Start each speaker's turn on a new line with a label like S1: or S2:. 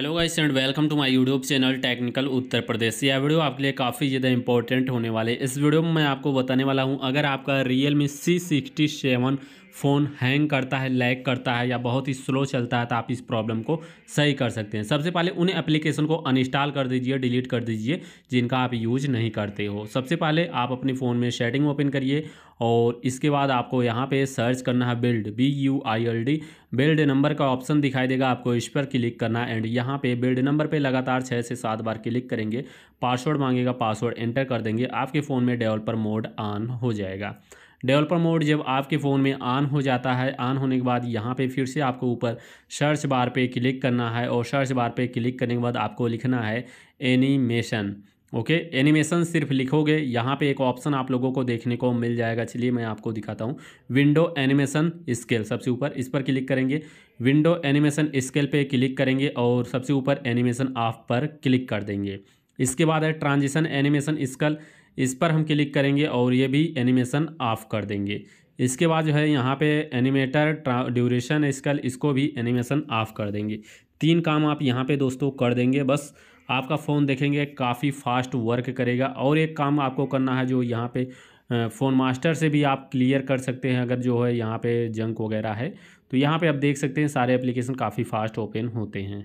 S1: hello guys and welcome to my YouTube channel technical Uttar Pradesh यह video आपके लिए काफ़ी ज़्यादा इंपॉर्टेंट होने वाले इस वीडियो में मैं आपको बताने वाला हूं अगर आपका Realme C sixty seven phone hang करता है लैग करता है या बहुत ही स्लो चलता है तो आप इस प्रॉब्लम को सही कर सकते हैं सबसे पहले उन एप्लीकेशन को अनइंस्टॉल कर दीजिए डिलीट कर दीजिए जिनका आप यूज नहीं करते हो सबसे पहले आप अपने फ़ोन में सेटिंग ओपन करिए और इसके बाद आपको यहाँ पे सर्च करना है build B U I L D build number का ऑप्शन दिखाई देगा आपको इस पर क्लिक करना है एंड यहाँ पे बिल्ड नंबर पे लगातार छः से सात बार क्लिक करेंगे पासवर्ड मांगेगा पासवर्ड एंटर कर देंगे आपके फ़ोन में डेवलपर मोड ऑन हो जाएगा डेवलपर मोड जब आपके फ़ोन में ऑन हो जाता है ऑन होने के बाद यहाँ पे फिर से आपको ऊपर सर्च बार पे क्लिक करना है और सर्च बार पे क्लिक करने के बाद आपको लिखना है एनिमेशन ओके एनिमेशन सिर्फ लिखोगे यहाँ पे एक ऑप्शन आप लोगों को देखने को मिल जाएगा चलिए मैं आपको दिखाता हूँ विंडो एनिमेशन स्केल सबसे ऊपर इस पर क्लिक करेंगे विंडो एनिमेशन स्केल पर क्लिक करेंगे और सबसे ऊपर एनिमेशन ऑफ पर क्लिक कर देंगे इसके बाद है ट्रांजिशन एनिमेशन स्कल इस पर हम क्लिक करेंगे और ये भी एनिमेशन ऑफ कर देंगे इसके बाद जो है यहाँ पे एनिमेटर ड्यूरेशन स्केल इसको भी एनिमेशन ऑफ कर देंगे तीन काम आप यहाँ पे दोस्तों कर देंगे बस आपका फ़ोन देखेंगे काफ़ी फास्ट वर्क करेगा और एक काम आपको करना है जो यहाँ पे फ़ोन मास्टर से भी आप क्लियर कर सकते हैं अगर जो है यहाँ पे जंक वगैरह है तो यहाँ पे आप देख सकते हैं सारे एप्लीकेशन काफ़ी फास्ट ओपन होते हैं